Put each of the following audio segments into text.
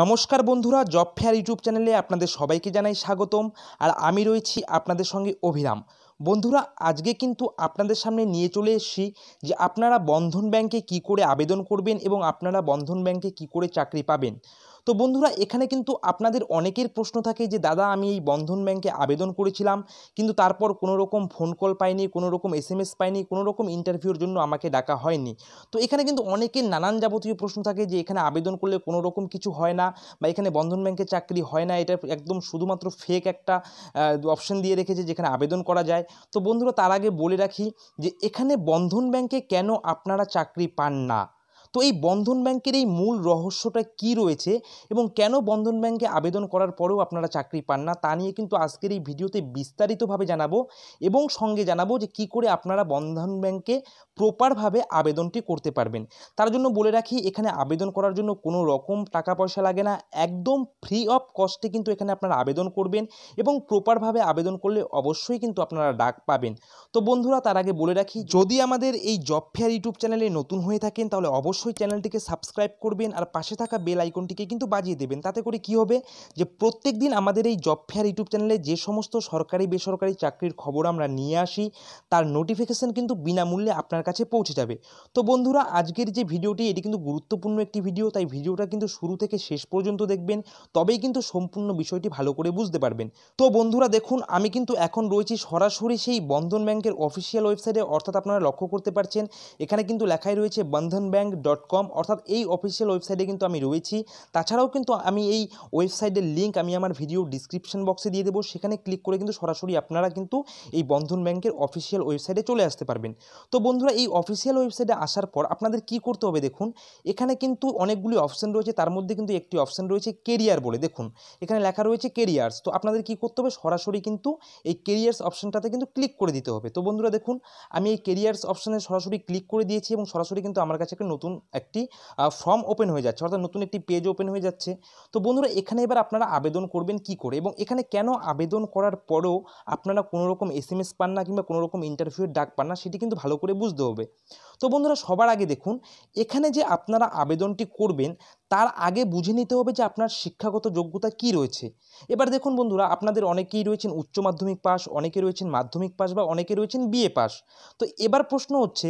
নমস্কার বন্ধুরা job fair YouTube চ্যানেলে আপনাদের সবাইকে জানাই স্বাগতম আর আমি রয়েছি আপনাদের সঙ্গে অভিরাম বন্ধুরা আজকে কিন্তু আপনাদের সামনে নিয়ে চলে এসেছি যে আপনারা বন্ধন ব্যাংকে কি করে আবেদন করবেন এবং আপনারা বন্ধন ব্যাংকে কি করে চাকরি পাবেন তো বন্ধুরা এখানে কিন্তু আপনাদের অনেকের প্রশ্ন থাকে যে দাদা আমি এই বন্ধন ব্যাংকে আবেদন করেছিলাম কিন্তু তারপর কোনো রকম ফোন কল পাইনি কোনো রকম এস এম এস পাইনি কোনো রকম ইন্টারভিউর জন্য আমাকে ডাকা হয়নি তো এখানে কিন্তু অনেকের নানান যাবতীয় প্রশ্ন থাকে যে এখানে আবেদন করলে কোনো রকম কিছু হয় না বা এখানে বন্ধন ব্যাংকে চাকরি হয় না এটা একদম শুধুমাত্র ফেক একটা অপশন দিয়ে রেখেছে যেখানে আবেদন করা যায় তো বন্ধুরা তার আগে বলে রাখি যে এখানে বন্ধন ব্যাংকে কেন আপনারা চাকরি পান না তো এই বন্ধন ব্যাংকের এই মূল রহস্যটা কি রয়েছে এবং কেন বন্ধন ব্যাংকে আবেদন করার পরেও আপনারা চাকরি পান না তা নিয়ে কিন্তু আজকের এই ভিডিওতে বিস্তারিতভাবে জানাবো এবং সঙ্গে জানাবো যে কি করে আপনারা বন্ধন ব্যাংকে প্রপারভাবে আবেদনটি করতে পারবেন তার জন্য বলে রাখি এখানে আবেদন করার জন্য কোনো রকম টাকা পয়সা লাগে না একদম ফ্রি অফ কস্টে কিন্তু এখানে আপনারা আবেদন করবেন এবং প্রপারভাবে আবেদন করলে অবশ্যই কিন্তু আপনারা ডাক পাবেন তো বন্ধুরা তার আগে বলে রাখি যদি আমাদের এই জব ফেয়ার ইউটিউব চ্যানেলে নতুন হয়ে থাকেন তাহলে অবশ্যই চ্যানেলটিকে সাবস্ক্রাইব করবেন আর পাশে থাকা বেল আইকনটিকে কিন্তু বাজিয়ে দেবেন তাতে করে কি হবে যে প্রত্যেক দিন আমাদের এই জব ফেয়ার ইউটিউব চ্যানেলে যে সমস্ত সরকারি বেসরকারি চাকরির খবর আমরা নিয়ে আসি তার নোটিফিকেশান কিন্তু বিনামূল্যে আপনার কাছে পৌঁছে যাবে তো বন্ধুরা আজকের যে ভিডিওটি এটি কিন্তু গুরুত্বপূর্ণ একটি ভিডিও তাই ভিডিওটা কিন্তু শুরু থেকে শেষ পর্যন্ত দেখবেন তবেই কিন্তু সম্পূর্ণ বিষয়টি ভালো করে বুঝতে পারবেন তো বন্ধুরা দেখুন আমি কিন্তু এখন রয়েছি সরাসরি সেই বন্ধন ব্যাংকের অফিসিয়াল ওয়েবসাইটে অর্থাৎ আপনারা লক্ষ্য করতে পারছেন এখানে কিন্তু লেখাই রয়েছে বন্ধন ব্যাংক ডট কম অর্থাৎ এই অফিসিয়াল ওয়েবসাইটে কিন্তু আমি রয়েছি তাছাড়াও কিন্তু আমি এই ওয়েবসাইটের লিঙ্ক আমি আমার ভিডিও ডিসক্রিপশন বক্সে দিয়ে দেবো সেখানে ক্লিক করে কিন্তু সরাসরি আপনারা কিন্তু এই বন্ধন ব্যাংকের অফিসিয়াল ওয়েবসাইটে চলে আসতে পারবেন তো বন্ধুরা এই অফিসিয়াল ওয়েবসাইটে আসার পর আপনাদের কি করতে হবে দেখুন এখানে কিন্তু অনেকগুলি অপশান রয়েছে তার মধ্যে কিন্তু একটি অপশান রয়েছে কেরিয়ার বলে দেখুন এখানে লেখা রয়েছে কেরিয়ার্স তো আপনাদের কি করতে হবে সরাসরি কিন্তু এই কেরিয়ার্স অপশানটাতে কিন্তু ক্লিক করে দিতে হবে তো বন্ধুরা দেখুন আমি এই কেরিয়ার্স অপশানে সরাসরি ক্লিক করে দিয়েছি এবং সরাসরি কিন্তু আমার কাছে একটা নতুন একটি ফর্ম ওপেন হয়ে যাচ্ছে অর্থাৎ নতুন একটি পেজ ওপেন হয়ে যাচ্ছে তো বন্ধুরা এখানে এবার আপনারা আবেদন করবেন কি করে এবং এখানে কেন আবেদন করার পরেও আপনারা কোনো রকম এস পান না কিংবা কোনো রকম ইন্টারভিউয়ের ডাক পান না সেটি কিন্তু ভালো করে বুঝতে হবে তো বন্ধুরা সবার আগে দেখুন এখানে যে আপনারা আবেদনটি করবেন তার আগে বুঝে নিতে হবে যে আপনার শিক্ষাগত যোগ্যতা কি রয়েছে এবার দেখুন বন্ধুরা আপনাদের অনেকেই রয়েছেন উচ্চ মাধ্যমিক পাস অনেকে রয়েছেন মাধ্যমিক পাস বা অনেকে রয়েছেন বিএ পাস তো এবার প্রশ্ন হচ্ছে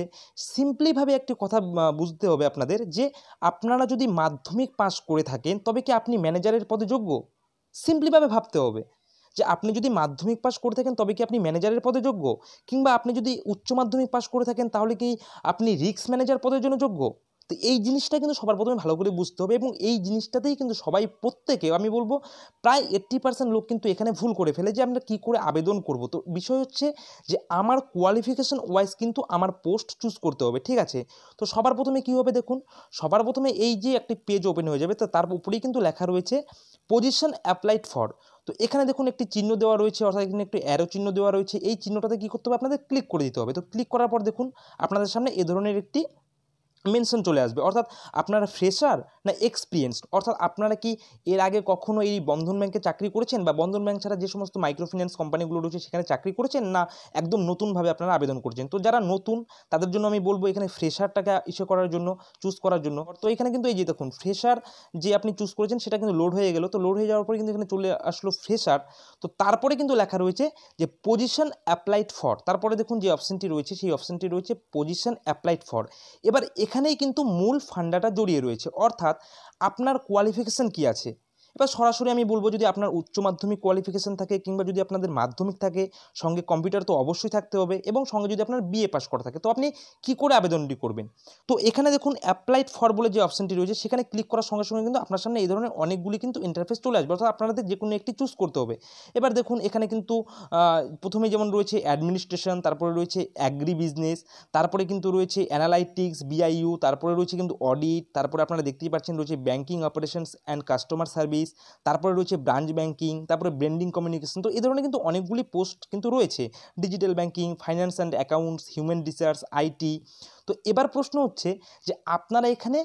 সিম্পলিভাবে একটি কথা বুঝতে হবে আপনাদের যে আপনারা যদি মাধ্যমিক পাস করে থাকেন তবে কি আপনি ম্যানেজারের পদে যোগ্য সিম্পলিভাবে ভাবতে হবে যে আপনি যদি মাধ্যমিক পাশ করে থাকেন তবে কি আপনি ম্যানেজারের পদে যোগ্য কিংবা আপনি যদি উচ্চ মাধ্যমিক পাশ করে থাকেন তাহলে কি আপনি রিক্স ম্যানেজার পদের জন্য যোগ্য তো এই জিনিসটা কিন্তু সবার প্রথমে ভালো করে বুঝতে হবে এবং এই জিনিসটাতেই কিন্তু সবাই প্রত্যেকে আমি বলবো প্রায় এইট্টি পার্সেন্ট লোক কিন্তু এখানে ভুল করে ফেলে যে আমরা কী করে আবেদন করব তো বিষয় হচ্ছে যে আমার কোয়ালিফিকেশন ওয়াইজ কিন্তু আমার পোস্ট চুজ করতে হবে ঠিক আছে তো সবার প্রথমে কী হবে দেখুন সবার প্রথমে এই যে একটি পেজ ওপেন হয়ে যাবে তো তার উপরেই কিন্তু লেখা রয়েছে পজিশন অ্যাপ্লাইড ফর তো এখানে দেখুন একটি চিহ্ন দেওয়া রয়েছে অর্থাৎ এখানে একটি অ্যারো চিহ্ন দেওয়া রয়েছে এই চিহ্নটাতে কী করতে হবে আপনাদের ক্লিক করে দিতে হবে তো ক্লিক করার পর দেখুন আপনাদের সামনে এ ধরনের একটি মেনশন চলে আসবে অর্থাৎ আপনারা ফ্রেশার না এক্সপিরিয়েন্সড অর্থাৎ আপনারা কি এর আগে কখনো এই বন্ধন ব্যাংকে চাকরি করেছেন বা বন্ধন ব্যাংক ছাড়া যে সমস্ত মাইক্রোফিন্যান্স কোম্পানিগুলো রয়েছে সেখানে চাকরি করেছেন না একদম নতুনভাবে আপনারা আবেদন করছেন তো যারা নতুন তাদের জন্য আমি বলবো এখানে ফ্রেশারটাকে ইসে করার জন্য চুজ করার জন্য তো এখানে কিন্তু এই যে দেখুন ফ্রেশার যে আপনি চুজ করেছেন সেটা কিন্তু লোড হয়ে গেল তো লোড হয়ে যাওয়ার পরে কিন্তু এখানে চলে আসলো ফ্রেশার তো তারপরে কিন্তু লেখা রয়েছে যে পজিশন অ্যাপ্লাইড ফর তারপরে দেখুন যে অপশানটি রয়েছে সেই অপশানটি রয়েছে পজিশন অ্যাপ্লাইড ফর এবার এখানে এখানেই কিন্তু মূল ফান্ডাটা জড়িয়ে রয়েছে অর্থাৎ আপনার কোয়ালিফিকেশান কী আছে এবার সরাসরি আমি বলবো যদি আপনার উচ্চ মাধ্যমিক কোয়ালিফিকেশান থাকে কিংবা যদি আপনাদের মাধ্যমিক থাকে সঙ্গে কম্পিউটার তো অবশ্যই থাকতে হবে এবং সঙ্গে যদি আপনার বিএ পাস করা থাকে তো আপনি কি করে আবেদনটি করবেন তো এখানে দেখুন অ্যাপ্লাইড ফর বলে যে অপশানটি রয়েছে সেখানে ক্লিক করার সঙ্গে সঙ্গে কিন্তু আপনার সামনে এই ধরনের অনেকগুলি কিন্তু ইন্টারফেস চলে আসবে অর্থাৎ আপনাদের যে কোনো একটি চুজ করতে হবে এবার দেখুন এখানে কিন্তু প্রথমে যেমন রয়েছে অ্যাডমিনিস্ট্রেশন তারপরে রয়েছে অ্যাগ্রি বিজনেস তারপরে কিন্তু রয়েছে অ্যানালাইটিক্স বিআইইউ তারপরে রয়েছে কিন্তু অডিট তারপরে আপনারা দেখতেই পাচ্ছেন রয়েছে banking operations and customer service service তারপরে রয়েছে ব্রাঞ্চ ব্যাঙ্কিং তারপরে ব্র্যান্ডিং কমিউনিকেশন তো এই ধরনের কিন্তু অনেকগুলি পোস্ট কিন্তু রয়েছে digital banking finance and accounts human research IT তো এবার প্রশ্ন হচ্ছে যে আপনারা এখানে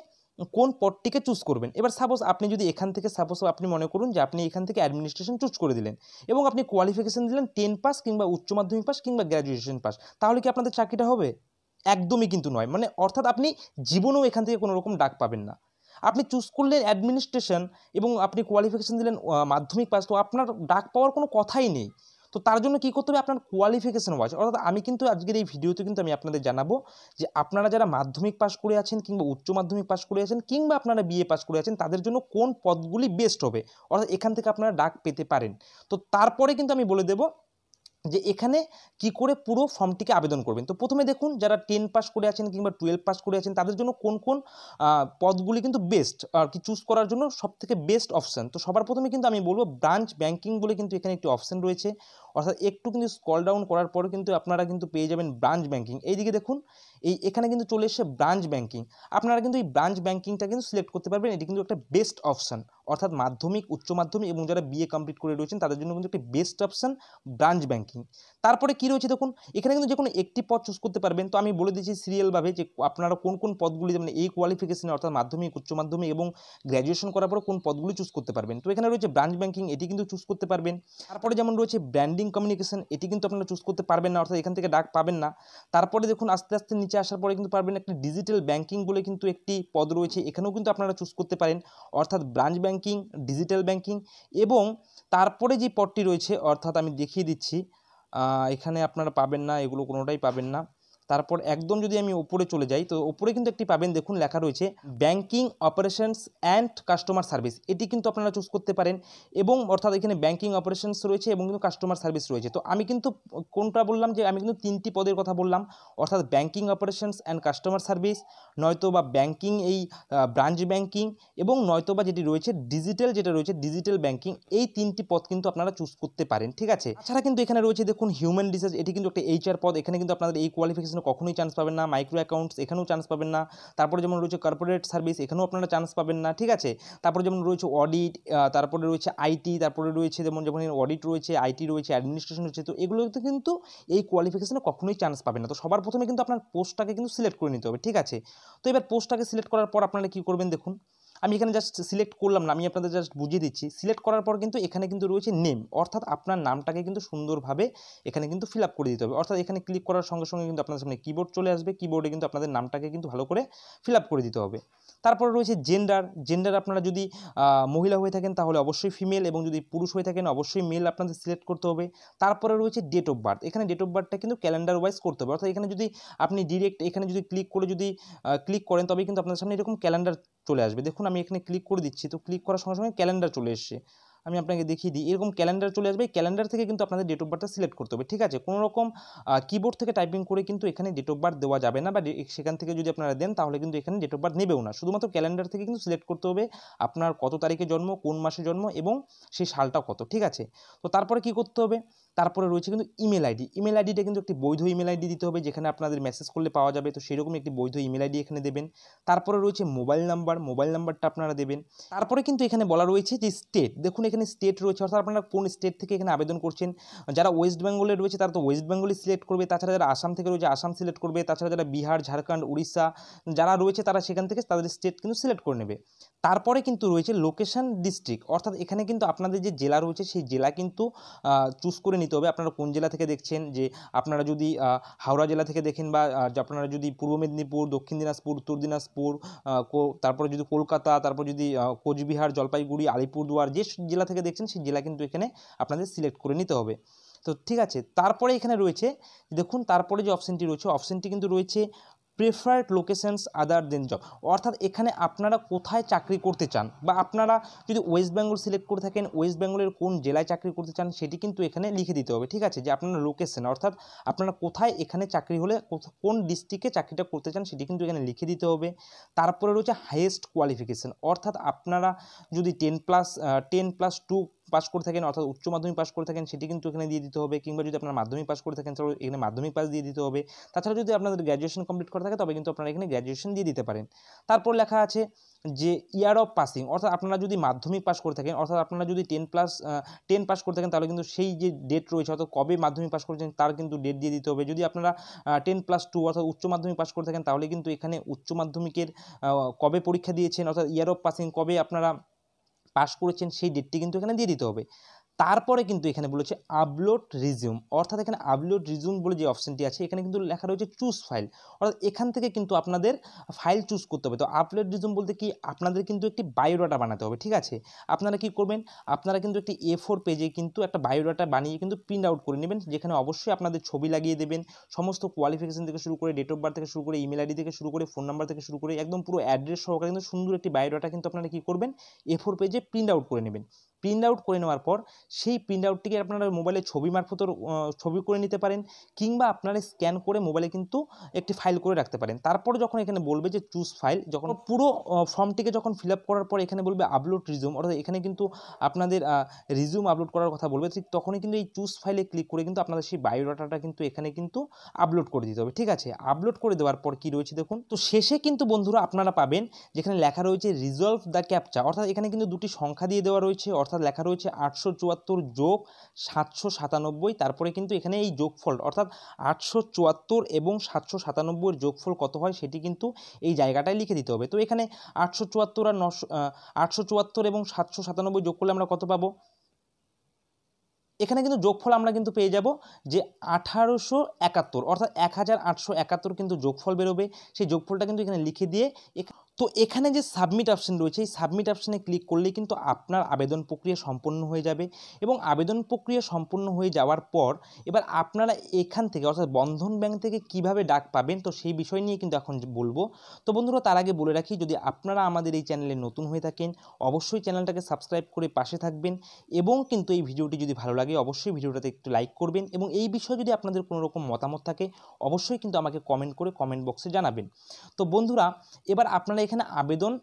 কোন পদটিকে চুজ করবেন এবার সাপোজ আপনি যদি এখান থেকে সাপোজ আপনি মনে করুন যে আপনি এখান থেকে অ্যাডমিনিস্ট্রেশন চুজ করে দিলেন এবং আপনি কোয়ালিফিকেশান দিলেন টেন পাস কিংবা উচ্চ মাধ্যমিক পাস কিংবা গ্র্যাজুয়েশন পাস তাহলে কি আপনাদের চাকরিটা হবে একদমই কিন্তু নয় মানে অর্থাৎ আপনি জীবনেও এখান থেকে কোনো রকম ডাক পাবেন না আপনি চুজ করলেন অ্যাডমিনিস্ট্রেশন এবং আপনি কোয়ালিফিকেশান দিলেন মাধ্যমিক পাস তো আপনার ডাক পাওয়ার কোনো কথাই নেই তো তার জন্য কী করতে হবে আপনার কোয়ালিফিকেশান ওয়াইজ অর্থাৎ আমি কিন্তু আজকের এই ভিডিওতে কিন্তু আমি আপনাদের জানাবো যে আপনারা যারা মাধ্যমিক পাশ করে আছেন কিংবা উচ্চ মাধ্যমিক পাশ করে আছেন কিংবা আপনারা বিএ পাশ করে আছেন তাদের জন্য কোন পদগুলি বেস্ট হবে অর্থাৎ এখান থেকে আপনারা ডাক পেতে পারেন তো তারপরে কিন্তু আমি বলে দেবো যে এখানে কি করে পুরো ফর্মটিকে আবেদন করবেন তো প্রথমে দেখুন যারা টেন পাস করে আছেন কিংবা টুয়েলভ পাস করে আছেন তাদের জন্য কোন কোন পদগুলি কিন্তু বেস্ট আর কি চুজ করার জন্য সবথেকে বেস্ট অপশান তো সবার প্রথমে কিন্তু আমি বলবো ব্রাঞ্চ ব্যাংকিং বলে কিন্তু এখানে একটি অপশান রয়েছে অর্থাৎ একটু কিন্তু স্কল ডাউন করার পরে কিন্তু আপনারা কিন্তু পেয়ে যাবেন ব্রাঞ্চ ব্যাঙ্কিং এইদিকে দেখুন এই এখানে কিন্তু চলে এসে ব্রাঞ্চ ব্যাঙ্কিং আপনারা কিন্তু এই ব্রাঞ্চ ব্যাঙ্কিংটা কিন্তু সিলেক্ট করতে পারবেন এটি কিন্তু একটা বেস্ট অপশান অর্থাৎ মাধ্যমিক উচ্চ মাধ্যমিক এবং যারা বিএ কমপ্লিট করে রয়েছেন তাদের জন্য কিন্তু একটি বেস্ট অপশান ব্রাঞ্চ ব্যাঙ্কিং তারপরে কী রয়েছে দেখুন এখানে কিন্তু যে কোনো একটি পদ চুজ করতে পারবেন তো আমি বলে দিচ্ছি সিরিয়ালভাবে যে আপনারা কোন কোন পদগুলি মানে এই কোয়ালিফিকেশানে অর্থাৎ মাধ্যমিক উচ্চ মাধ্যমিক এবং গ্র্যাজুয়েশন করার পর কোন পদগুলি চুজ করতে পারবেন তো এখানে রয়েছে ব্রাঞ্চ ব্যাঙ্কিং এটি কিন্তু চুজ করতে পারবেন তারপরে যেমন রয়েছে ব্র্যান্ডিং হেডিং কমিউনিকেশন এটি কিন্তু আপনারা চুজ করতে পারবেন না অর্থাৎ এখান থেকে ডাক পাবেন না তারপরে দেখুন আস্তে আস্তে নিচে আসার পরে কিন্তু পারবেন একটি ডিজিটাল ব্যাঙ্কিং বলে কিন্তু একটি পদ রয়েছে এখানেও কিন্তু আপনারা চুজ করতে পারেন অর্থাৎ ব্রাঞ্চ ব্যাঙ্কিং ডিজিটাল ব্যাঙ্কিং এবং তারপরে যে পদটি রয়েছে অর্থাৎ আমি দেখিয়ে দিচ্ছি এখানে আপনারা পাবেন না এগুলো কোনোটাই পাবেন না তারপর একদম যদি আমি ওপরে চলে যাই তো ওপরে কিন্তু একটি পাবেন দেখুন লেখা রয়েছে banking operations and customer service এটি কিন্তু আপনারা চুজ করতে পারেন এবং অর্থাৎ এখানে ব্যাংকিং অপারেশনস রয়েছে এবং কিন্তু কাস্টমার সার্ভিস রয়েছে তো আমি কিন্তু কোনটা বললাম যে আমি কিন্তু তিনটি পদের কথা বললাম অর্থাৎ banking operations and customer service নয়তো বা ব্যাংকিং এই ব্রাঞ্চ ব্যাংকিং এবং নয়তো বা যেটি রয়েছে ডিজিটাল যেটা রয়েছে ডিজিটাল ব্যাংকিং এই তিনটি পদ কিন্তু আপনারা চুজ করতে পারেন ঠিক আছে ছাড়া কিন্তু এখানে রয়েছে দেখুন হিউম্যান রিসার্চ এটি কিন্তু একটা এইচআর পদ এখানে কিন্তু আপনাদের এই কোয়ালিফিকেশন কখনোই চান্স পাবেন না মাইক্রো অ্যাকাউন্টস এখানেও চান্স পাবেন না তারপরে যেমন রয়েছে কর্পোরেট সার্ভিস এখানেও আপনারা চান্স পাবেন না ঠিক আছে তারপরে যেমন রয়েছে অডিট তারপরে রয়েছে আইটি তারপরে রয়েছে যেমন যেমন অডিট রয়েছে আইটি রয়েছে অ্যাডমিনিস্ট্রেশন রয়েছে তো এগুলোতে কিন্তু এই কোয়ালিফিকেশানে কখনোই চান্স পাবেন না তো সবার প্রথমে কিন্তু আপনার পোস্টটাকে কিন্তু সিলেক্ট করে নিতে হবে ঠিক আছে তো এবার পোস্টটাকে সিলেক্ট করার পর আপনারা কী করবেন দেখুন আমি এখানে জাস্ট সিলেক্ট করলাম না আমি আপনাদের জাস্ট বুঝিয়ে দিচ্ছি সিলেক্ট করার পর কিন্তু এখানে কিন্তু রয়েছে নেম অর্থাৎ আপনার নামটাকে কিন্তু সুন্দরভাবে এখানে কিন্তু ফিল করে দিতে হবে অর্থাৎ এখানে ক্লিক করার সঙ্গে সঙ্গে কিন্তু আপনাদের সামনে কিবোর্ড চলে আসবে কিবোর্ডে কিন্তু আপনাদের নামটাকে কিন্তু ভালো করে ফিল করে দিতে হবে তারপর রয়েছে জেন্ডার জেন্ডার আপনারা যদি মহিলা হয়ে থাকেন তাহলে অবশ্যই ফিমেল এবং যদি পুরুষ হয়ে থাকেন অবশ্যই মেল আপনাদের সিলেক্ট করতে হবে তারপরে রয়েছে ডেট অফ বার্থ এখানে ডেট অফ বার্থটা কিন্তু ক্যালেন্ডার ওয়াইজ করতে হবে অর্থাৎ এখানে যদি আপনি ডিরেক্ট এখানে যদি ক্লিক করে যদি ক্লিক করেন তবে কিন্তু আপনাদের সামনে এরকম ক্যালেন্ডার চলে আসবে দেখুন আমি এখানে ক্লিক করে দিচ্ছি তো ক্লিক করার সঙ্গে সঙ্গে ক্যালেন্ডার চলে এসছে আমি আপনাকে দেখিয়ে দিই এরকম ক্যালেন্ডার চলে আসবে ক্যালেন্ডার থেকে কিন্তু আপনাদের ডেট অফ বার্থটা সিলেক্ট করতে হবে ঠিক আছে কোনো রকম কিবোর্ড থেকে টাইপিং করে কিন্তু এখানে ডেট অফ বার্থ দেওয়া যাবে না বা সেখান থেকে যদি আপনারা দেন তাহলে কিন্তু এখানে ডেট অফ বার্থ নেবেও না শুধুমাত্র ক্যালেন্ডার থেকে কিন্তু সিলেক্ট করতে হবে আপনার কত তারিখে জন্ম কোন মাসে জন্ম এবং সেই সালটা কত ঠিক আছে তো তারপরে কি করতে হবে তারপরে রয়েছে কিন্তু ইমেল আইডি ইমেল আইডিটা কিন্তু একটি বৈধ ইমেল আইডি দিতে হবে যেখানে আপনাদের মেসেজ করলে পাওয়া যাবে তো সেরকমই একটি বৈধ ইমেল আইডি এখানে দেবেন তারপরে রয়েছে মোবাইল নাম্বার মোবাইল নাম্বারটা আপনারা দেবেন তারপরে কিন্তু এখানে বলা রয়েছে যে স্টেট দেখুন এখানে স্টেট রয়েছে অর্থাৎ আপনারা কোন স্টেট থেকে এখানে আবেদন করছেন যারা ওয়েস্ট বেঙ্গলে রয়েছে তারা তো ওয়েস্ট বেঙ্গলই সিলেক্ট করবে তাছাড়া যারা আসাম থেকে রয়েছে আসাম সিলেক্ট করবে তাছাড়া যারা বিহার ঝাড়খণ্ড উড়িষ্যা যারা রয়েছে তারা সেখান থেকে তাদের স্টেট কিন্তু সিলেক্ট করে নেবে তারপরে কিন্তু রয়েছে লোকেশান ডিস্ট্রিক্ট অর্থাৎ এখানে কিন্তু আপনাদের যে জেলা রয়েছে সেই জেলা কিন্তু চুজ করে নিতে হবে আপনারা কোন জেলা থেকে দেখছেন যে আপনারা যদি হাওড়া জেলা থেকে দেখেন বা আপনারা যদি পূর্ব মেদিনীপুর দক্ষিণ দিনাজপুর উত্তর দিনাজপুর তারপরে যদি কলকাতা তারপর যদি কোচবিহার জলপাইগুড়ি আলিপুরদুয়ার যে জেলা থেকে দেখছেন সেই জেলা কিন্তু এখানে আপনাদের সিলেক্ট করে নিতে হবে তো ঠিক আছে তারপরে এখানে রয়েছে দেখুন তারপরে যে অপশানটি রয়েছে অপশানটি কিন্তু রয়েছে preferred locations other than job অর্থাৎ এখানে আপনারা কোথায় চাকরি করতে চান বা আপনারা যদি ওয়েস্ট বেঙ্গল সিলেক্ট করে থাকেন ওয়েস্ট বেঙ্গলের কোন জেলায় চাকরি করতে চান সেটি কিন্তু এখানে লিখে দিতে হবে ঠিক আছে যে আপনার লোকেশন অর্থাৎ আপনারা কোথায় এখানে চাকরি হলে কোন ডিস্ট্রিক্টে চাকরিটা করতে চান সেটি কিন্তু এখানে লিখে দিতে হবে তারপরে রয়েছে হাইয়েস্ট কোয়ালিফিকেশান অর্থাৎ আপনারা যদি ten plus ten plus two pass করে থাকেন অর্থাৎ উচ্চ মাধ্যমিক পাস করে থাকেন সেটি কিন্তু এখানে দিয়ে দিতে হবে কিংবা যদি আপনার মাধ্যমিক পাস করে থাকেন তাহলে এখানে মাধ্যমিক পাস দিয়ে দিতে হবে তাছাড়া যদি আপনাদের গ্র্যাজুয়েশন কমপ্লিট করা থাকে তবে কিন্তু আপনারা এখানে গ্র্যাজুয়েশন দিয়ে দিতে পারেন তারপর লেখা আছে যে ইয়ার অফ পাসিং অর্থাৎ আপনারা যদি মাধ্যমিক পাস করে থাকেন অর্থাৎ আপনারা যদি টেন প্লাস টেন পাস করে থাকেন তাহলে কিন্তু সেই যে ডেট রয়েছে অর্থাৎ কবে মাধ্যমিক পাস করেছেন তার কিন্তু ডেট দিয়ে দিতে হবে যদি আপনারা টেন প্লাস টু অর্থাৎ উচ্চ মাধ্যমিক পাস করে থাকেন তাহলে কিন্তু এখানে উচ্চ মাধ্যমিকের কবে পরীক্ষা দিয়েছেন অর্থাৎ ইয়ার অফ পাসিং কবে আপনারা পাশ করেছেন সেই ডেটটি কিন্তু এখানে দিয়ে দিতে হবে তারপরে কিন্তু এখানে বলেছে আপলোড রিজিউম অর্থাৎ এখানে আপলোড রিজিউম বলে যে অপশানটি আছে এখানে কিন্তু লেখা রয়েছে চুজ ফাইল অর্থাৎ এখান থেকে কিন্তু আপনাদের ফাইল চুজ করতে হবে তো আপলোড রিজিউম বলতে কি আপনাদের কিন্তু একটি বায়োডাটা বানাতে হবে ঠিক আছে আপনারা কি করবেন আপনারা কিন্তু একটি এ ফোর পেজে কিন্তু একটা বায়োডাটা বানিয়ে কিন্তু প্রিন্ট আউট করে নেবেন যেখানে অবশ্যই আপনাদের ছবি লাগিয়ে দেবেন সমস্ত কোয়ালিফিকেশান থেকে শুরু করে ডেট অফ বার্থ থেকে শুরু করে ইমেল আইডি থেকে শুরু করে ফোন নাম্বার থেকে শুরু করে একদম পুরো অ্যাড্রেস সহকারে কিন্তু সুন্দর একটি বায়োডাটা কিন্তু আপনারা কি করবেন এ ফোর পেজে প্রিন্ট আউট করে নেবেন প্রিন্ট আউট করে নেওয়ার পর সেই প্রিন্ট আউটটিকে আপনারা মোবাইলে ছবি মারফত ছবি করে নিতে পারেন কিংবা আপনারা স্ক্যান করে মোবাইলে কিন্তু একটি ফাইল করে রাখতে পারেন তারপর যখন এখানে বলবে যে চুজ ফাইল যখন পুরো ফর্মটিকে যখন ফিল করার পর এখানে বলবে আপলোড রিজুম অর্থাৎ এখানে কিন্তু আপনাদের রিজুম আপলোড করার কথা বলবে ঠিক তখনই কিন্তু এই চুজ ফাইলে ক্লিক করে কিন্তু আপনাদের সেই বায়োডাটাটা কিন্তু এখানে কিন্তু আপলোড করে দিতে হবে ঠিক আছে আপলোড করে দেওয়ার পর কি রয়েছে দেখুন তো শেষে কিন্তু বন্ধুরা আপনারা পাবেন যেখানে লেখা রয়েছে রিজলভ দ্য ক্যাপচা অর্থাৎ এখানে কিন্তু দুটি সংখ্যা দিয়ে দেওয়া রয়েছে অর্থাৎ অর্থাৎ লেখা রয়েছে আটশো চুয়াত্তর যোগ সাতশো সাতানব্বই তারপরে কিন্তু এখানে এই যোগফল অর্থাৎ আটশো চুয়াত্তর এবং সাতশো সাতানব্বইয়ের যোগফল কত হয় সেটি কিন্তু এই জায়গাটায় লিখে দিতে হবে তো এখানে আটশো চুয়াত্তর আর নশো আটশো চুয়াত্তর এবং সাতশো সাতানব্বই যোগ করলে আমরা কত পাবো এখানে কিন্তু যোগফল আমরা কিন্তু পেয়ে যাব যে আঠারোশো একাত্তর অর্থাৎ এক হাজার আটশো একাত্তর কিন্তু যোগফল বেরোবে সেই যোগফলটা কিন্তু এখানে লিখে দিয়ে তো এখানে যে সাবমিট অপশান রয়েছে এই সাবমিট অপশানে ক্লিক করলেই কিন্তু আপনার আবেদন প্রক্রিয়া সম্পন্ন হয়ে যাবে এবং আবেদন প্রক্রিয়া সম্পন্ন হয়ে যাওয়ার পর এবার আপনারা এখান থেকে অর্থাৎ বন্ধন ব্যাংক থেকে কিভাবে ডাক পাবেন তো সেই বিষয় নিয়ে কিন্তু এখন বলবো তো বন্ধুরা তার আগে বলে রাখি যদি আপনারা আমাদের এই চ্যানেলে নতুন হয়ে থাকেন অবশ্যই চ্যানেলটাকে সাবস্ক্রাইব করে পাশে থাকবেন এবং কিন্তু এই ভিডিওটি যদি ভালো লাগে অবশ্যই ভিডিওটাতে একটু লাইক করবেন এবং এই বিষয়ে যদি আপনাদের কোনো রকম মতামত থাকে অবশ্যই কিন্তু আমাকে কমেন্ট করে কমেন্ট বক্সে জানাবেন তো বন্ধুরা এবার আপনারা আপনারা এখানে আবেদন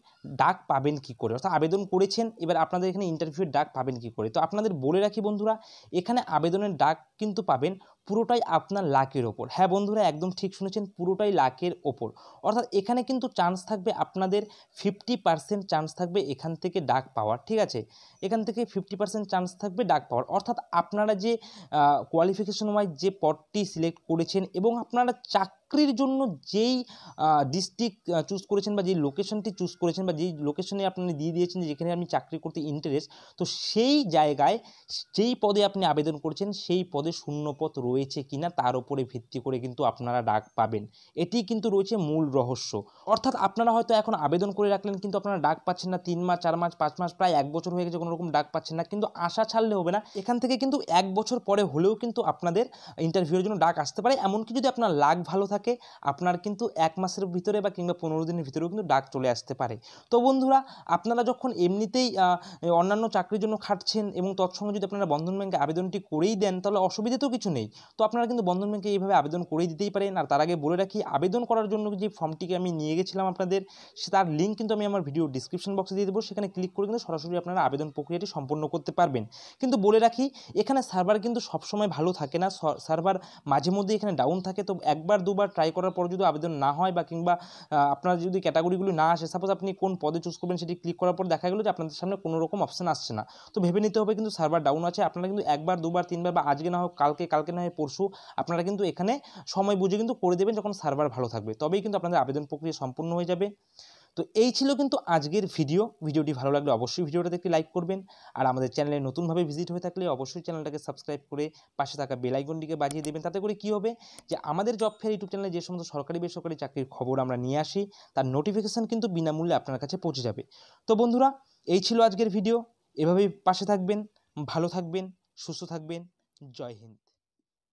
ডাক পাবেন কি করে অর্থাৎ আবেদন করেছেন এবার আপনাদের এখানে ইন্টারভিউয়ের ডাক পাবেন কি করে তো আপনাদের বলে রাখি বন্ধুরা এখানে আবেদনের ডাক কিন্তু পাবেন পুরোটাই আপনার লাকের ওপর হ্যাঁ বন্ধুরা একদম ঠিক শুনেছেন পুরোটাই লাকের ওপর অর্থাৎ এখানে কিন্তু চান্স থাকবে আপনাদের ফিফটি পার্সেন্ট চান্স থাকবে এখান থেকে ডাক পাওয়ার ঠিক আছে এখান থেকে ফিফটি পার্সেন্ট চান্স থাকবে ডাক পাওয়ার অর্থাৎ আপনারা যে কোয়ালিফিকেশন ওয়াইজ যে পদটি সিলেক্ট করেছেন এবং আপনারা চাক চাকরির জন্য যেই ডিস্ট্রিক্ট চুজ করেছেন বা যেই লোকেশনটি চুজ করেছেন বা যেই লোকেশনে আপনি দিয়ে দিয়েছেন যেখানে আপনি চাকরি করতে ইন্টারেস্ট তো সেই জায়গায় যেই পদে আপনি আবেদন করেছেন সেই পদে শূন্যপদ রয়েছে রয়েছে কিনা তার উপরে ভিত্তি করে কিন্তু আপনারা ডাক পাবেন এটি কিন্তু রয়েছে মূল রহস্য অর্থাৎ আপনারা হয়তো এখন আবেদন করে রাখলেন কিন্তু আপনারা ডাক পাচ্ছেন না তিন মাস চার মাস পাঁচ মাস প্রায় এক বছর হয়ে গেছে কোনো রকম ডাক পাচ্ছেন না কিন্তু আশা ছাড়লে হবে না এখান থেকে কিন্তু এক বছর পরে হলেও কিন্তু আপনাদের ইন্টারভিউর জন্য ডাক আসতে পারে এমনকি যদি আপনার লাগ ভালো থাকে আপনার কিন্তু এক মাসের ভিতরে বা কিংবা পনেরো দিনের ভিতরেও কিন্তু ডাক চলে আসতে পারে তো বন্ধুরা আপনারা যখন এমনিতেই অন্যান্য চাকরির জন্য খাটছেন এবং তৎসঙ্গে যদি আপনারা বন্ধন ব্যাংকে আবেদনটি করেই দেন তাহলে অসুবিধে তো কিছু নেই তো আপনারা কিন্তু বন্ধন ব্যাংকে এইভাবে আবেদন করে দিতেই পারেন আর তার আগে বলে রাখি আবেদন করার জন্য যে ফর্মটিকে আমি নিয়ে গেছিলাম আপনাদের সে তার লিঙ্ক কিন্তু আমি আমার ভিডিও ডিসক্রিপশন বক্সে দিয়ে দেবো সেখানে ক্লিক করে কিন্তু সরাসরি আপনারা আবেদন প্রক্রিয়াটি সম্পন্ন করতে পারবেন কিন্তু বলে রাখি এখানে সার্ভার কিন্তু সবসময় ভালো থাকে না সার্ভার মাঝে মধ্যে এখানে ডাউন থাকে তো একবার দুবার ট্রাই করার পর যদি আবেদন না হয় বা কিংবা আপনার যদি ক্যাটাগরিগুলি না আসে সাপোজ আপনি কোন পদে চুজ করবেন সেটি ক্লিক করার পর দেখা গেলো যে আপনাদের সামনে কোনো রকম অপশান আসছে না তো ভেবে নিতে হবে কিন্তু সার্ভার ডাউন আছে আপনারা কিন্তু একবার দুবার তিনবার বা আজকে না হোক কালকে কালকে না হয় পরশু আপনারা কিন্তু এখানে সময় বুঝে কিন্তু করে দেবেন যখন সার্ভার ভালো থাকবে তবেই কিন্তু আপনাদের আবেদন প্রক্রিয়া সম্পূর্ণ হয়ে যাবে তো এই ছিল কিন্তু আজকের ভিডিও ভিডিওটি ভালো লাগলে অবশ্যই ভিডিওটা দেখতে লাইক করবেন আর আমাদের চ্যানেলে নতুনভাবে ভিজিট হয়ে থাকলে অবশ্যই চ্যানেলটাকে সাবস্ক্রাইব করে পাশে থাকা বেলাইকনটিকে বাজিয়ে দেবেন তাতে করে কী হবে যে আমাদের জব ফেয়ার ইউটিউব চ্যানেলে যে সমস্ত সরকারি বেসরকারি চাকরির খবর আমরা নিয়ে আসি তার নোটিফিকেশান কিন্তু বিনামূল্যে আপনার কাছে পৌঁছে যাবে তো বন্ধুরা এই ছিল আজকের ভিডিও এভাবেই পাশে থাকবেন ভালো থাকবেন সুস্থ থাকবেন জয় হিন্দ